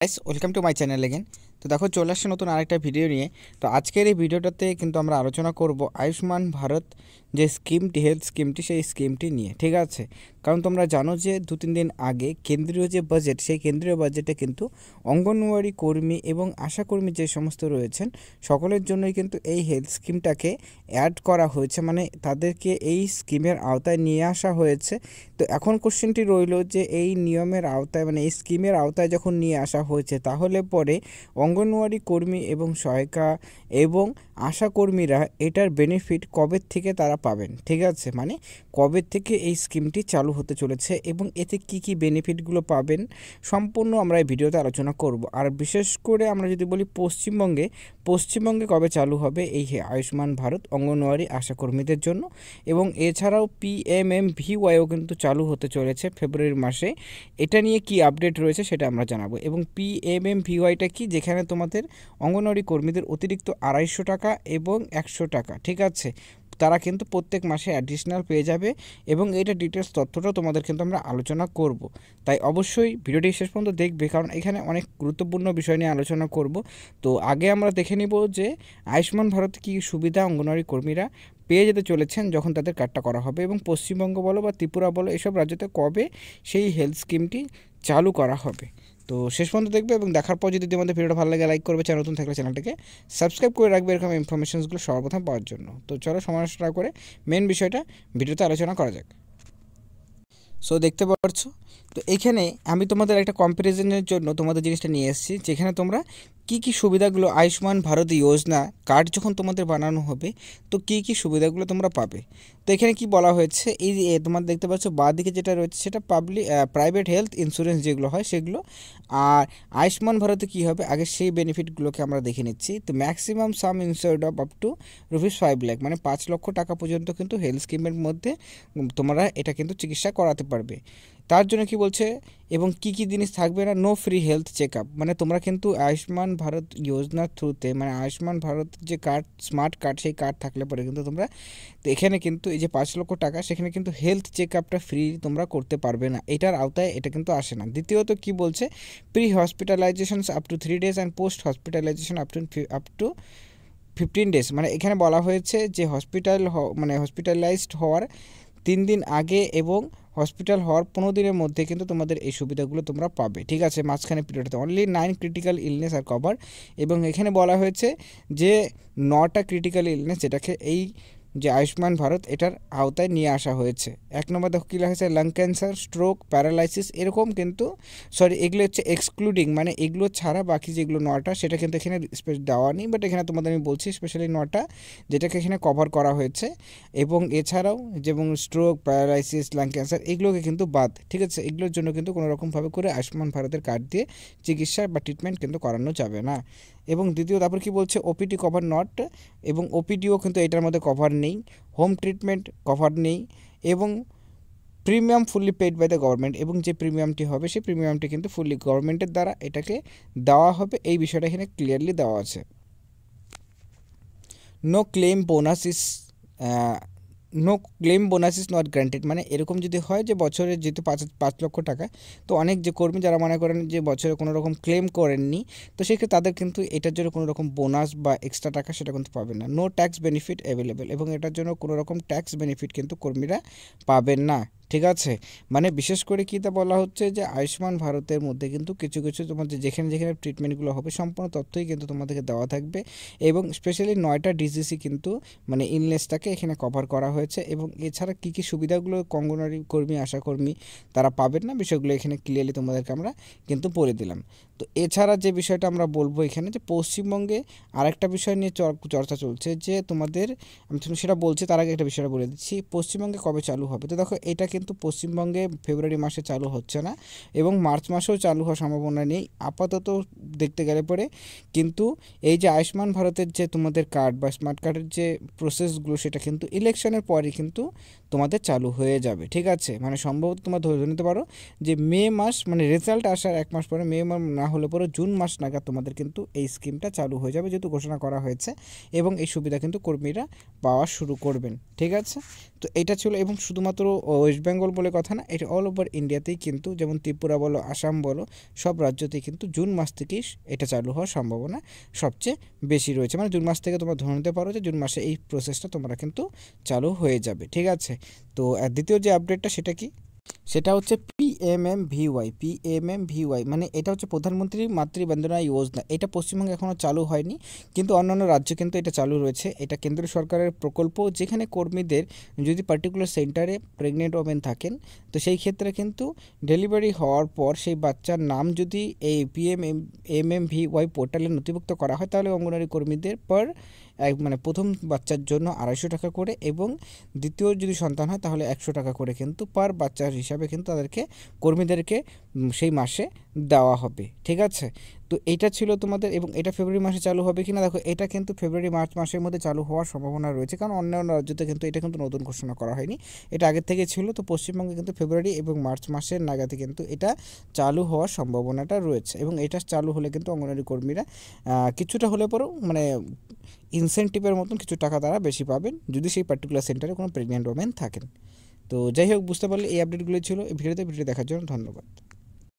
guys welcome to my channel again তো দেখো চলে আসছে নতুন আরেকটা ভিডিও নিয়ে তো আজকের এই ভিডিওটাতে কিন্তু আমরা আলোচনা করব আয়ুষ্মান ভারত যে স্কিমটি হেলথ স্কিমটি সেই স্কিমটি নিয়ে ঠিক আছে কারণ তোমরা জানো যে দু তিন দিন আগে কেন্দ্রীয় যে বাজেট সেই কেন্দ্রীয় বাজেটে কিন্তু অঙ্গনওয়াড়ি কর্মী এবং আশাকর্মী যে সমস্ত রয়েছেন সকলের জন্যই কিন্তু এই হেলথ স্কিমটাকে অ্যাড করা হয়েছে মানে তাদেরকে এই স্কিমের আওতায় নিয়ে আসা হয়েছে তো এখন কোশ্চেনটি রইল যে এই নিয়মের আওতায় মানে এই স্কিমের আওতায় যখন নিয়ে আসা হয়েছে তাহলে পরে অঙ্গনওয়াড়ি কর্মী এবং সহায়িকা এবং আশা কর্মীরা এটার বেনিফিট কবে থেকে তারা পাবেন ঠিক আছে মানে কবে থেকে এই স্কিমটি চালু হতে চলেছে এবং এতে কি কি বেনিফিটগুলো পাবেন সম্পূর্ণ আমরা এই ভিডিওতে আলোচনা করব আর বিশেষ করে আমরা যদি বলি পশ্চিমবঙ্গে পশ্চিমবঙ্গে কবে চালু হবে এই আয়ুষ্মান ভারত অঙ্গনওয়াড়ি আশা কর্মীদের জন্য এবং এছাড়াও পিএমএম ভিওয়াইও কিন্তু চালু হতে চলেছে ফেব্রুয়ারি মাসে এটা নিয়ে কি আপডেট রয়েছে সেটা আমরা জানাবো এবং পিএমএম ভিওয়াইটা কি যেখানে এখানে তোমাদের অঙ্গনওয়াড়ি কর্মীদের অতিরিক্ত আড়াইশো টাকা এবং একশো টাকা ঠিক আছে তারা কিন্তু প্রত্যেক মাসে অ্যাডিশনাল পেয়ে যাবে এবং এইটা ডিটেলস তথ্যটাও তোমাদের কিন্তু আমরা আলোচনা করব তাই অবশ্যই ভিডিওটি শেষ পর্যন্ত দেখবে কারণ এখানে অনেক গুরুত্বপূর্ণ বিষয় নিয়ে আলোচনা করব তো আগে আমরা দেখে নিব যে আয়ুষ্মান ভারত কী সুবিধা অঙ্গনওয়াড়ি কর্মীরা পেয়ে যেতে চলেছেন যখন তাদের কার্ডটা করা হবে এবং পশ্চিমবঙ্গ বলো বা ত্রিপুরা বলো এসব রাজ্যতে কবে সেই হেলথ স্কিমটি চালু করা হবে তো শেষ পর্যন্ত দেখবে এবং দেখার পর যদি তোমাদের ভিডিওটা ভালো লাগে লাইক করবে চ্যানেল নতুন থাকলে চ্যানেলটাকে সাবস্ক্রাইব করে রাখবে এরকম ইনফরমেশনসগুলো সর্বপ্রথম পাওয়ার জন্য তো চলো সমালোচনা করে মেন বিষয়টা ভিডিওতে আলোচনা করা যাক সো দেখতে পাচ্ছ তো এখানে আমি তোমাদের একটা কম্পারিজনের জন্য তোমাদের জিনিসটা নিয়ে এসেছি যেখানে তোমরা কি কি সুবিধাগুলো আয়ুষ্মান ভারত যোজনা কার্ড যখন তোমাদের বানানো হবে তো কি কি সুবিধাগুলো তোমরা পাবে তো এখানে কি বলা হয়েছে এই যে তোমার দেখতে পাচ্ছ বা দিকে যেটা রয়েছে সেটা পাবলিক প্রাইভেট হেলথ ইন্স্যুরেন্স যেগুলো হয় সেগুলো আর আয়ুষ্মান ভারতে কি হবে আগে সেই বেনিফিটগুলোকে আমরা দেখে নিচ্ছি তো maximum sum insured of up to rupees five lakh মানে পাঁচ লক্ষ টাকা পর্যন্ত কিন্তু হেলথ স্কিমের মধ্যে তোমরা এটা কিন্তু চিকিৎসা করাতে পারবে তার জন্য কি বলছে এবং কি কি জিনিস থাকবে না নো ফ্রি হেলথ চেক মানে তোমরা কিন্তু আয়ুষ্মান ভারত যোজনার থ্রুতে মানে আয়ুষ্মান ভারত যে কার্ড স্মার্ট কার্ড সেই কার্ড থাকলে পরে কিন্তু তোমরা এখানে কিন্তু এই যে পাঁচ লক্ষ টাকা সেখানে কিন্তু হেলথ চেক আপটা ফ্রি তোমরা করতে পারবে না এটার আওতায় এটা কিন্তু আসে না দ্বিতীয়ত কি বলছে pre hospitalisation up to three days and post hospitalisation up to up to fifteen days মানে এখানে বলা হয়েছে যে হসপিটাল মানে হসপিটালাইজড হওয়ার তিন দিন আগে এবং হসপিটাল হওয়ার পনেরো দিনের মধ্যে কিন্তু তোমাদের এই সুবিধাগুলো তোমরা পাবে ঠিক আছে মাঝখানে পিরিয়ডে অনলি নাইন ক্রিটিক্যাল ইলনেস আর কভার এবং এখানে বলা হয়েছে যে নটা ক্রিটিক্যাল ইলনেস যেটাকে এই যে আয়ুষ্মান ভারত এটার আওতায় নিয়ে আসা হয়েছে এক নম্বর দেখো কী লেখা লাং ক্যান্সার স্ট্রোক প্যারালাইসিস এরকম কিন্তু সরি এগুলো হচ্ছে এক্সক্লুডিং মানে এগুলো ছাড়া বাকি যেগুলো নটা সেটা কিন্তু এখানে স্পেশ দেওয়া নেই বাট এখানে তোমাদের আমি বলছি স্পেশালি নটা যেটাকে এখানে কভার করা হয়েছে এবং এছাড়াও যেমন স্ট্রোক প্যারালাইসিস লাং ক্যান্সার এগুলোকে কিন্তু বাদ ঠিক আছে এগুলোর জন্য কিন্তু কোনো রকমভাবে করে আয়ুষ্মান ভারতের কার্ড দিয়ে চিকিৎসা বা ট্রিটমেন্ট কিন্তু করানো যাবে না এবং দ্বিতীয় তারপর কি বলছে ওপিডি কভার নট এবং ওপিডিও কিন্তু এটার মধ্যে কভার নেই হোম ট্রিটমেন্ট কভার নেই এবং premium fully paid by the government এবং যে প্রিমিয়ামটি হবে সেই প্রিমিয়ামটি কিন্তু ফুললি গভর্নমেন্টের দ্বারা এটাকে দেওয়া হবে এই বিষয়টা এখানে ক্লিয়ারলি দেওয়া আছে no claim bonus is no claim bonus is not granted মানে এরকম যদি হয় যে বছরে যেহেতু পাঁচ পাঁচ লক্ষ টাকা তো অনেক যে কর্মী যারা মনে করেন যে বছরে কোনো রকম ক্লেম করেননি তো সেক্ষেত্রে তাদের কিন্তু এটার জন্য কোনো রকম বোনাস বা এক্সট্রা টাকা সেটা কিন্তু পাবে না নো ট্যাক্স বেনিফিট অ্যাভেলেবেল এবং এটার জন্য কোনো রকম ট্যাক্স বেনিফিট কিন্তু কর্মীরা পাবেন না ঠিক আছে মানে বিশেষ করে কীটা বলা হচ্ছে যে আয়ুষ্মান ভারতের মধ্যে কিন্তু কিছু কিছু তোমাদের যেখানে যেখানে ট্রিটমেন্টগুলো হবে সম্পূর্ণ তথ্যই কিন্তু তোমাদেরকে দেওয়া থাকবে এবং স্পেশালি নয়টা ডিজিজই কিন্তু মানে ইলনেসটাকে এখানে কভার করা হয়েছে এবং এছাড়া কী কী সুবিধাগুলো কঙ্গনারী কর্মী আশাকর্মী তারা পাবেন না বিষয়গুলো এখানে ক্লিয়ারলি তোমাদেরকে আমরা কিন্তু বলে দিলাম তো এছাড়া যে বিষয়টা আমরা বলবো এখানে যে পশ্চিমবঙ্গে আরেকটা বিষয় নিয়ে চর্চা চলছে যে তোমাদের আমি তুমি সেটা বলছি তার আগে একটা বিষয়টা বলে দিচ্ছি পশ্চিমবঙ্গে কবে চালু হবে তো দেখো এটাকে কিন্তু পশ্চিমবঙ্গে ফেব্রুয়ারি মাসে চালু হচ্ছে না এবং মার্চ মাসেও চালু হওয়ার সম্ভাবনা নেই আপাতত দেখতে গেলে পরে কিন্তু এই যে আয়ুষ্মান ভারতের যে তোমাদের কার্ড বা স্মার্ট কার্ডের যে প্রসেসগুলো সেটা কিন্তু ইলেকশনের পরে কিন্তু তোমাদের চালু হয়ে যাবে ঠিক আছে মানে সম্ভবত তোমরা ধরে নিতে পারো যে মে মাস মানে রেজাল্ট আসার এক মাস পরে মে মাস না হলে পরে জুন মাস নাগাদ তোমাদের কিন্তু এই স্কিমটা চালু হয়ে যাবে যেহেতু ঘোষণা করা হয়েছে এবং এই সুবিধা কিন্তু কর্মীরা পাওয়া শুরু করবেন ঠিক আছে তো এটা ছিল এবং শুধুমাত্র ওয়েস্ট বেঙ্গল বলে কথা না এটা অল ওভার ইন্ডিয়াতেই কিন্তু যেমন ত্রিপুরা বলো আসাম বলো সব রাজ্যতেই কিন্তু জুন মাস থেকেই এটা চালু হওয়ার সম্ভাবনা সবচেয়ে বেশি রয়েছে মানে জুন মাস থেকে তোমরা ধরে নিতে পারো যে জুন মাসে এই প্রসেসটা তোমরা কিন্তু চালু হয়ে যাবে ঠিক আছে তো দ্বিতীয় যে আপডেটটা সেটা কি সেটা হচ্ছে পিএমএম ভিওয়াই পিএমএম ভিওয়াই মানে এটা হচ্ছে প্রধানমন্ত্রী মাতৃবন্দনা যোজনা এটা পশ্চিমবঙ্গে এখনও চালু হয়নি কিন্তু অন্যান্য রাজ্য কিন্তু এটা চালু রয়েছে এটা কেন্দ্র সরকারের প্রকল্প যেখানে কর্মীদের যদি পার্টিকুলার সেন্টারে প্রেগনেন্ট ওমেন থাকেন তো সেই ক্ষেত্রে কিন্তু ডেলিভারি হওয়ার পর সেই বাচ্চার নাম যদি এই PM M M V Y পোর্টালে নথিভুক্ত করা হয় তাহলে অঙ্গনারী কর্মীদের পর এক মানে প্রথম বাচ্চার জন্য আড়াইশো টাকা করে এবং দ্বিতীয় যদি সন্তান হয় তাহলে একশো টাকা করে কিন্তু পার বাচ্চার হিসাবে কিন্তু তাদেরকে কর্মীদেরকে সেই মাসে দেওয়া হবে ঠিক আছে তো এটা ছিল তোমাদের এবং এটা ফেব্রুয়ারি মাসে চালু হবে কিনা দেখো এটা কিন্তু ফেব্রুয়ারি মার্চ মাসের মধ্যে চালু হওয়ার সম্ভাবনা রয়েছে কারণ অন্যান্য রাজ্যতে কিন্তু এটা কিন্তু নতুন ঘোষণা করা হয়নি এটা আগের থেকে ছিল তো পশ্চিমবঙ্গে কিন্তু ফেব্রুয়ারি এবং মার্চ মাসের নাগাদে কিন্তু এটা চালু হওয়ার সম্ভাবনাটা রয়েছে এবং এটা চালু হলে কিন্তু অঙ্গনওয়াড়ি কর্মীরা কিছুটা হলে পরেও মানে ইনসেন্টিভের মতন কিছু টাকা তারা বেশি পাবেন যদি সেই পার্টিকুলার সেন্টারে কোনো প্রেগনেন্ট ওমেন থাকেন তো যাই হোক বুঝতে পারলে এই আপডেটগুলো ছিল ভিডিওতে ভিডিও দেখার জন্য ধন্যবাদ